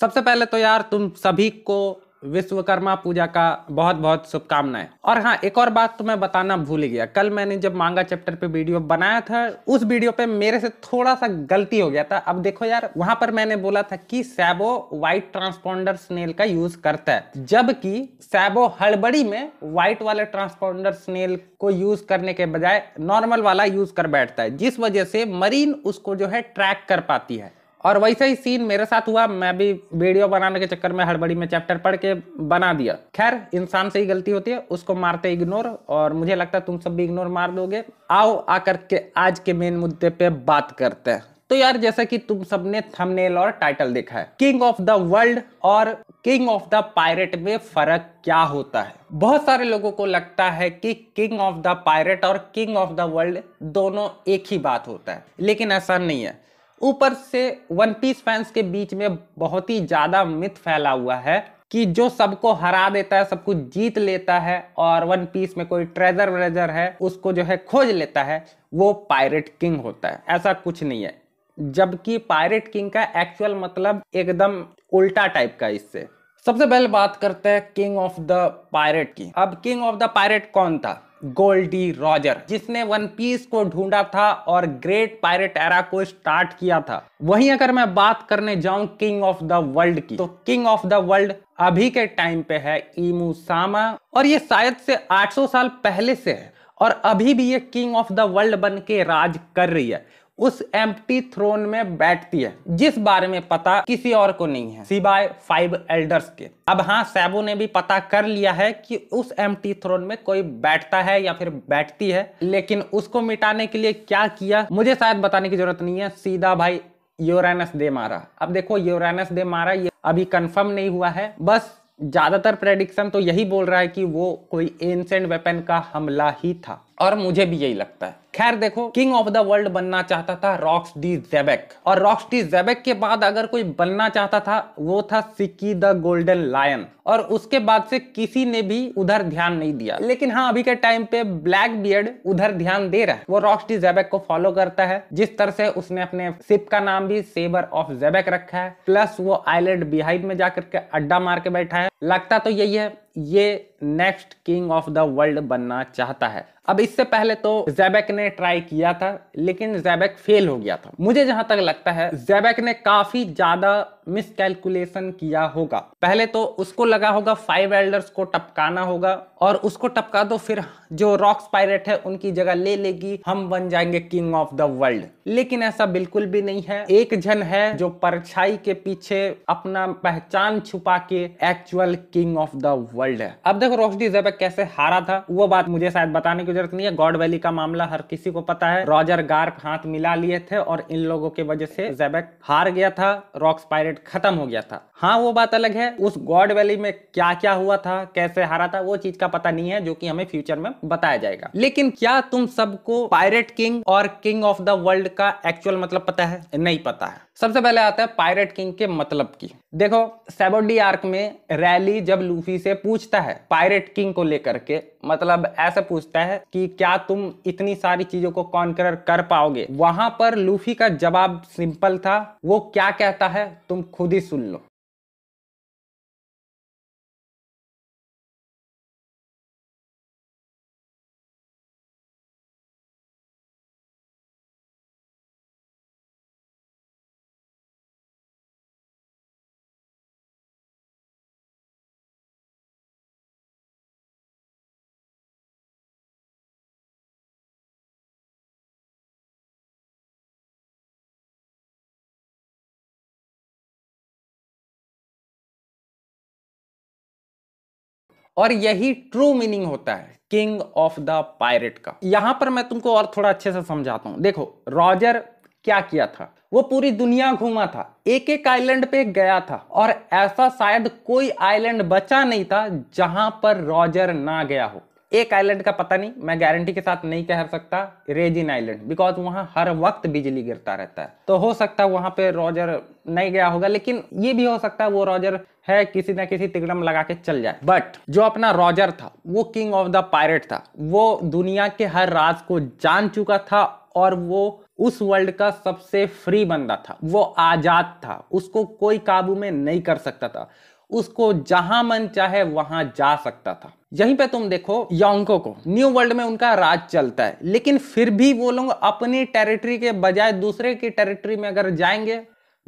सबसे पहले तो यार तुम सभी को विश्वकर्मा पूजा का बहुत बहुत शुभकामनाएं और हाँ एक और बात तो मैं बताना भूल गया कल मैंने जब मांगा चैप्टर पे वीडियो बनाया था उस वीडियो पे मेरे से थोड़ा सा गलती हो गया था अब देखो यार वहां पर मैंने बोला था कि सैबो व्हाइट ट्रांसपोंडर स्नेल का यूज करता है जबकि सैबो हड़बड़ी में व्हाइट वाले ट्रांसपोंडर स्नेल को यूज करने के बजाय नॉर्मल वाला यूज कर बैठता है जिस वजह से मरीन उसको जो है ट्रैक कर पाती है और वैसे ही सीन मेरे साथ हुआ मैं भी वीडियो बनाने के चक्कर में हड़बड़ी में चैप्टर पढ़ के बना दिया खैर इंसान से ही गलती होती है उसको मारते इग्नोर और मुझे लगता है तुम सब भी इग्नोर मार दोगे आओ आकर के आज के मेन मुद्दे पे बात करते हैं तो यार जैसा कि तुम सबने थंबनेल और टाइटल देखा है किंग ऑफ द वर्ल्ड और किंग ऑफ द पायरेट में फर्क क्या होता है बहुत सारे लोगों को लगता है कि किंग ऑफ द पायरेट और किंग ऑफ द वर्ल्ड दोनों एक ही बात होता है लेकिन ऐसा नहीं है ऊपर से वन पीस फैंस के बीच में बहुत ही ज्यादा मिथ फैला हुआ है कि जो सबको हरा देता है सब कुछ जीत लेता है और वन पीस में कोई ट्रेजर व्रेजर है उसको जो है खोज लेता है वो पायरेट किंग होता है ऐसा कुछ नहीं है जबकि पायरेट किंग का एक्चुअल मतलब एकदम उल्टा टाइप का इससे सबसे पहले बात करते हैं किंग ऑफ द पायरेट की अब किंग ऑफ द पायरेट कौन था गोल्डी रॉजर जिसने वन पीस को ढूंढा था और ग्रेट पायरेट एरा को स्टार्ट किया था वहीं अगर मैं बात करने जाऊं किंग ऑफ द वर्ल्ड की तो किंग ऑफ द वर्ल्ड अभी के टाइम पे है इमू सामा और ये शायद से 800 साल पहले से है और अभी भी ये किंग ऑफ द वर्ल्ड बन के राज कर रही है उस एम्प्टी थ्रोन में बैठती है जिस बारे में पता किसी और को नहीं है सिवाय फाइव एल्डर्स के अब हाँ सैबो ने भी पता कर लिया है कि उस एम्प्टी थ्रोन में कोई बैठता है या फिर बैठती है लेकिन उसको मिटाने के लिए क्या किया मुझे शायद बताने की जरूरत नहीं है सीधा भाई यूरानस दे मारा अब देखो यूरानस दे मारा ये अभी कंफर्म नहीं हुआ है बस ज्यादातर प्रेडिक्शन तो यही बोल रहा है कि वो कोई एंसेंट वेपन का हमला ही था और मुझे भी यही लगता है खैर देखो किंग ऑफ द वर्ल्ड बनना चाहता था रॉक्स डी जेबेक और रॉक्स डी जेबेक के बाद अगर कोई बनना चाहता था वो था सिक्की द गोल्डन लायन और उसके बाद से किसी ने भी उधर ध्यान नहीं दिया लेकिन हाँ अभी के टाइम पे ब्लैक बियर्ड उधर ध्यान दे रहा है वो रॉक्स डी जेबेक को फॉलो करता है जिस तरह से उसने अपने सिप का नाम भी सेबर ऑफ जेबेक रखा है प्लस वो आईलैंड बिहाइड में जाकर के अड्डा मार के बैठा है लगता तो यही है ये next king of the world बनना चाहता है अब इससे पहले तो जैबेक ने ट्राई किया था लेकिन जैबेक फेल हो गया था मुझे जहां तक लगता है जैबेक ने काफी ज्यादा मिसकैलकुलेशन किया होगा पहले तो उसको लगा होगा फाइव एल्डर्स को टपकाना होगा और उसको टपका दो फिर जो रॉक्स पायरेट है उनकी जगह ले लेगी हम बन जाएंगे किंग ऑफ द वर्ल्ड लेकिन ऐसा बिल्कुल भी नहीं है एक जन है जो परछाई के पीछे अपना पहचान छुपा के actual king of the world world है अब देखो रोशनी जेबेक कैसे हारा था वो बात मुझे शायद बताने की जरूरत नहीं है गॉड वैली का मामला हर किसी को पता है रॉजर गार्क हाथ मिला लिए थे और इन लोगों की वजह से जेबेक हार गया था रॉक्स पायरेट खत्म हो गया था हाँ वो बात अलग है उस गॉड वैली में क्या क्या हुआ था कैसे हारा था वो चीज का पता नहीं है जो कि हमें फ्यूचर में बताया जाएगा लेकिन क्या तुम सबको पायरेट किंग और किंग ऑफ द वर्ल्ड का एक्चुअल मतलब पता है नहीं पता है सबसे पहले आता है पायरेट किंग के मतलब की देखो सेबोडी आर्क में रैली जब लूफी से पूछता है पायरेट किंग को लेकर के मतलब ऐसे पूछता है कि क्या तुम इतनी सारी चीजों को कॉन्कर कर पाओगे वहां पर लूफी का जवाब सिंपल था वो क्या कहता है तुम खुद ही सुन लो और यही ट्रू मीनिंग होता है किंग ऑफ द पायरेट का यहां पर मैं तुमको और थोड़ा अच्छे से समझाता हूं देखो रॉजर क्या किया था वो पूरी दुनिया घूमा था एक एक आइलैंड पे गया था और ऐसा शायद कोई आइलैंड बचा नहीं था जहां पर रॉजर ना गया हो एक आइलैंड का पता नहीं मैं गारंटी के साथ नहीं कह सकता रेजिन आइलैंड बिकॉज वहां हर वक्त बिजली गिरता रहता है तो हो सकता है वहां पे रॉजर नहीं गया होगा लेकिन ये भी हो सकता है वो रॉजर है किसी ना किसी तिकड़म लगा के चल जाए बट जो अपना रॉजर था वो किंग ऑफ द पायरेट था वो दुनिया के हर राज को जान चुका था और वो उस वर्ल्ड का सबसे फ्री बंदा था वो आजाद था उसको कोई काबू में नहीं कर सकता था उसको जहां मन चाहे वहां जा सकता था यहीं पे तुम देखो यौको को न्यू वर्ल्ड में उनका राज चलता है लेकिन फिर भी वो लोग अपनी टेरिटरी के बजाय दूसरे की टेरिटरी में अगर जाएंगे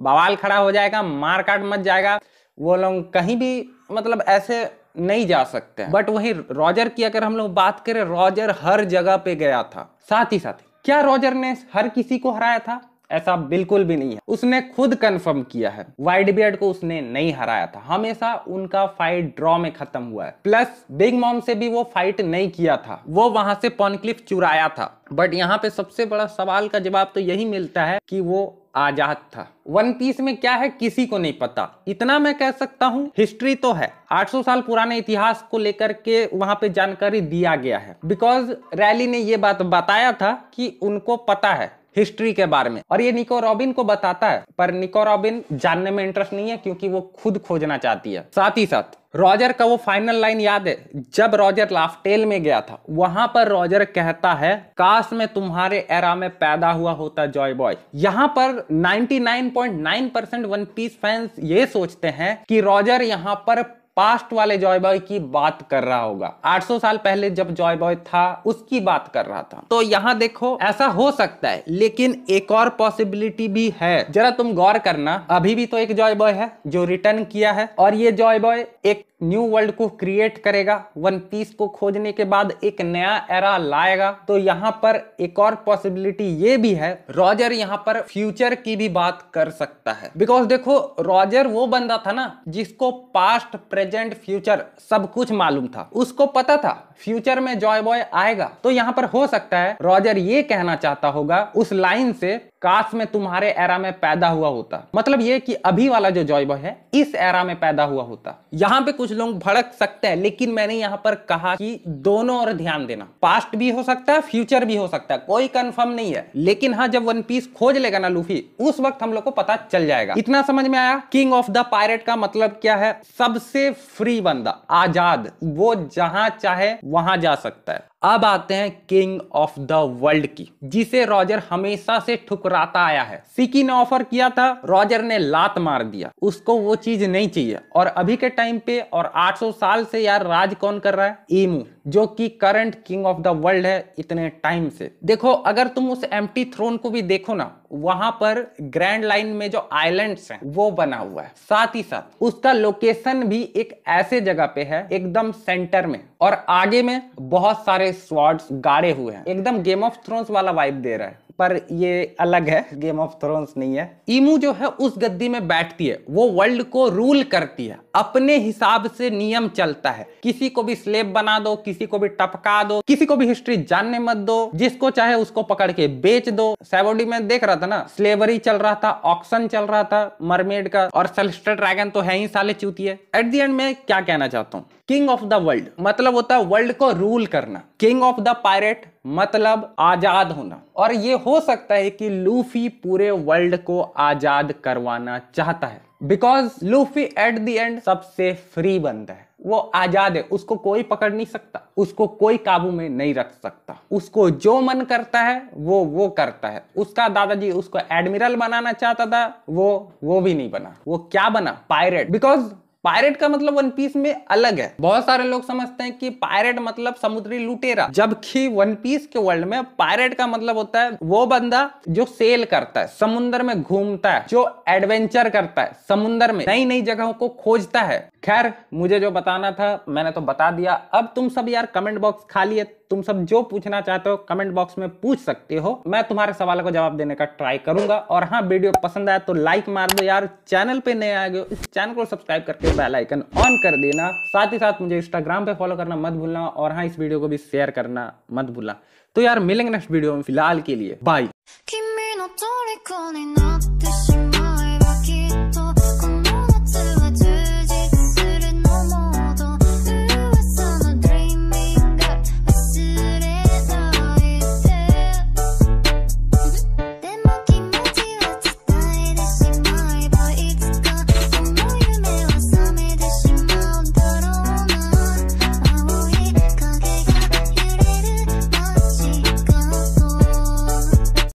बवाल खड़ा हो जाएगा मार काट मच जाएगा वो लोग कहीं भी मतलब ऐसे नहीं जा सकते बट वही रॉजर की अगर हम लोग बात करें रॉजर हर जगह पे गया था साथ ही साथ क्या रॉजर ने हर किसी को हराया था ऐसा बिल्कुल भी नहीं है उसने खुद कंफर्म किया है वाइट बियर्ड को उसने नहीं हराया था हमेशा उनका फाइट ड्रॉ में खत्म हुआ है प्लस बिग मॉम से भी वो फाइट नहीं किया था वो वहां से पॉनक्लिफ चुराया था बट यहाँ पे सबसे बड़ा सवाल का जवाब तो यही मिलता है कि वो आजाद था वन पीस में क्या है किसी को नहीं पता इतना मैं कह सकता हूँ हिस्ट्री तो है 800 साल पुराने इतिहास को लेकर के वहां पे जानकारी दिया गया है बिकॉज रैली ने ये बात बताया था कि उनको पता है हिस्ट्री के बारे में और ये निको रॉबिन को बताता है पर निको रॉबिन जानने में इंटरेस्ट नहीं है क्योंकि वो खुद खोजना चाहती है साथ ही साथ रॉजर का वो फाइनल लाइन याद है जब रॉजर लाफ्टेल में गया था वहां पर रॉजर कहता है काश में तुम्हारे एरा में पैदा हुआ होता जॉय बॉय यहाँ पर 99.9 परसेंट वन पीस फैंस ये सोचते हैं कि रॉजर यहाँ पर पास्ट वाले जॉय बॉय की बात कर रहा होगा 800 साल पहले जब जॉय बॉय था उसकी बात कर रहा था तो यहाँ देखो ऐसा हो सकता है लेकिन एक और पॉसिबिलिटी भी है जरा तुम गौर करना अभी भी तो एक जॉय बॉय है जो रिटर्न किया है और ये जॉय बॉय एक न्यू वर्ल्ड को क्रिएट करेगा वन पीस को खोजने के बाद एक नया एरा लाएगा तो यहाँ पर एक और पॉसिबिलिटी ये भी है रॉजर यहाँ पर फ्यूचर की भी बात कर सकता है बिकॉज देखो रॉजर वो बंदा था ना जिसको पास्ट प्रेजेंट फ्यूचर सब कुछ मालूम था उसको पता था फ्यूचर में जॉय बॉय आएगा तो यहाँ पर हो सकता है रॉजर ये कहना चाहता होगा उस लाइन से काश में तुम्हारे एरा में पैदा हुआ होता मतलब ये कि अभी वाला जो जॉय बॉय है इस एरा में पैदा हुआ होता यहाँ पे कुछ लोग भड़क सकते हैं लेकिन मैंने यहाँ पर कहा कि दोनों और ध्यान देना पास्ट भी हो सकता है फ्यूचर भी हो सकता है कोई कंफर्म नहीं है लेकिन हाँ जब वन पीस खोज लेगा ना लूफी उस वक्त हम लोग को पता चल जाएगा इतना समझ में आया किंग ऑफ द पायरेट का मतलब क्या है सबसे फ्री बंदा आजाद वो जहां चाहे वहां जा सकता है अब आते हैं किंग ऑफ द वर्ल्ड की जिसे रॉजर हमेशा से ठुकरा राता आया है सिकी ने ऑफर किया था रॉजर ने लात मार दिया उसको वो चीज नहीं चाहिए और अभी के टाइम पे और 800 साल से यार राज कौन कर रहा है ईमू जो कि current king of the world है इतने टाइम से देखो अगर तुम उस एम थ्रोन को भी देखो ना वहां पर ग्रैंड लाइन में जो आइलैंड हैं वो बना हुआ है साथ ही साथ उसका लोकेशन भी एक ऐसे जगह पे है एकदम सेंटर में और आगे में बहुत सारे स्वॉर्ड्स गाड़े हुए हैं एकदम गेम ऑफ थ्रोन्स वाला वाइब दे रहा है पर ये अलग है गेम ऑफ थ्रोन्स नहीं है ईमू जो है उस गद्दी में बैठती है वो वर्ल्ड को रूल करती है अपने हिसाब से नियम चलता है किसी को भी स्लेब बना दो किसी को भी टपका दो किसी को भी हिस्ट्री जानने मत दो जिसको चाहे उसको पकड़ के बेच दो सेवोडी में देख रहा था ना स्लेवरी चल रहा था ऑक्शन चल रहा था मरमेड का और सलस्टर ड्रैगन तो है ही साले चूती है एट दी एंड में क्या कहना चाहता हूँ किंग ऑफ द वर्ल्ड मतलब होता है वर्ल्ड को रूल करना किंग ऑफ द पायरेट मतलब आजाद होना और ये हो सकता है कि लूफी पूरे वर्ल्ड को आजाद करवाना चाहता है because Luffy at the end सबसे फ्री बनता है वो आजाद है उसको कोई पकड़ नहीं सकता उसको कोई काबू में नहीं रख सकता उसको जो मन करता है वो वो करता है उसका दादाजी उसको एडमिरल बनाना चाहता था वो वो भी नहीं बना वो क्या बना पायरेट बिकॉज पायरेट का मतलब वन पीस में अलग है बहुत सारे लोग समझते हैं कि पायरेट मतलब समुद्री लुटेरा जबकि वन पीस के वर्ल्ड में पायरेट का मतलब होता है वो बंदा जो सेल करता है समुन्द्र में घूमता है जो एडवेंचर करता है समुन्द्र में नई नई जगहों को खोजता है खैर मुझे जो बताना था मैंने तो बता दिया अब तुम सब यार कमेंट बॉक्स खाली है तुम सब जो पूछना चाहते हो कमेंट बॉक्स में पूछ सकते हो मैं तुम्हारे सवाल को जवाब देने का ट्राई करूंगा और हाँ वीडियो पसंद आया तो लाइक मार दो यार चैनल पे नए आए गए इस चैनल को सब्सक्राइब करके बेल आइकन ऑन कर देना साथ ही साथ मुझे इंस्टाग्राम पे फॉलो करना मत भूलना और हाँ इस वीडियो को भी शेयर करना मत भूलना तो यार मिलेंगे नेक्स्ट वीडियो में फिलहाल के लिए बाई